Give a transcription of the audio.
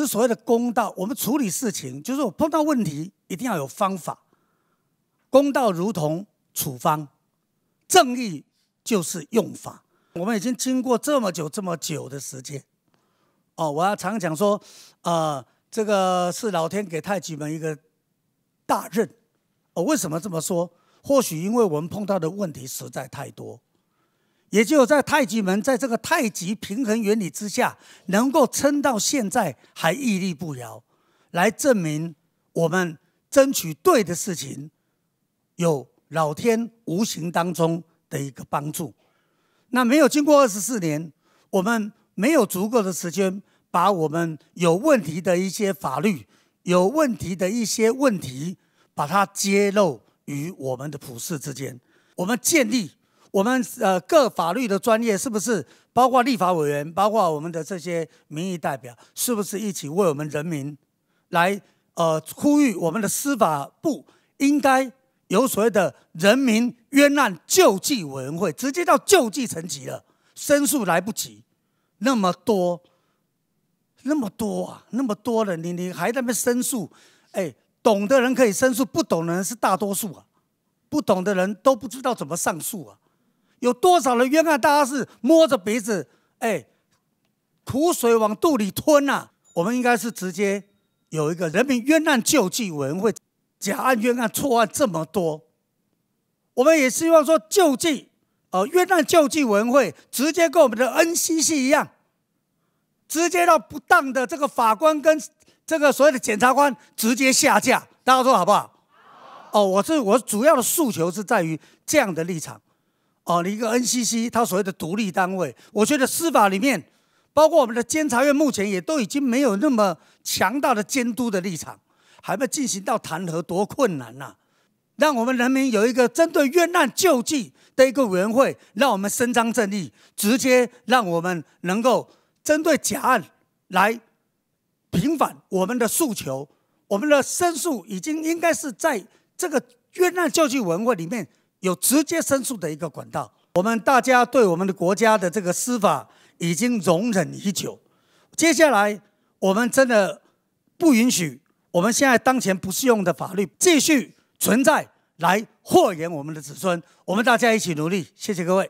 是所谓的公道。我们处理事情，就是我碰到问题一定要有方法。公道如同处方，正义就是用法。我们已经经过这么久这么久的时间，哦，我要常讲说，呃，这个是老天给太极门一个大任。哦，为什么这么说？或许因为我们碰到的问题实在太多。也就在太极门，在这个太极平衡原理之下，能够撑到现在还屹立不摇，来证明我们争取对的事情，有老天无形当中的一个帮助。那没有经过二十四年，我们没有足够的时间，把我们有问题的一些法律、有问题的一些问题，把它揭露于我们的普世之间，我们建立。我们呃各法律的专业是不是包括立法委员，包括我们的这些民意代表，是不是一起为我们人民来呃呼吁？我们的司法部应该有所谓的人民冤案救济委员会，直接到救济层级了，申诉来不及，那么多，那么多啊，那么多人，你你还在那边申诉？哎，懂的人可以申诉，不懂的人是大多数啊，不懂的人都不知道怎么上诉啊。有多少的冤案？大家是摸着鼻子，哎，苦水往肚里吞呐。我们应该是直接有一个人民冤案救济委员会，假案、冤案、错案这么多，我们也希望说救济呃冤案救济委员会直接跟我们的 NCC 一样，直接让不当的这个法官跟这个所谓的检察官直接下架。大家说好不好？哦，我是我主要的诉求是在于这样的立场。哦，一个 NCC，它所谓的独立单位，我觉得司法里面，包括我们的监察院，目前也都已经没有那么强大的监督的立场，还没进行到弹劾，多困难呐！让我们人民有一个针对冤案救济的一个委员会，让我们伸张正义，直接让我们能够针对假案来平反我们的诉求，我们的申诉已经应该是在这个冤案救济委员会里面。有直接申诉的一个管道，我们大家对我们的国家的这个司法已经容忍已久。接下来，我们真的不允许我们现在当前不适用的法律继续存在，来祸延我们的子孙。我们大家一起努力，谢谢各位。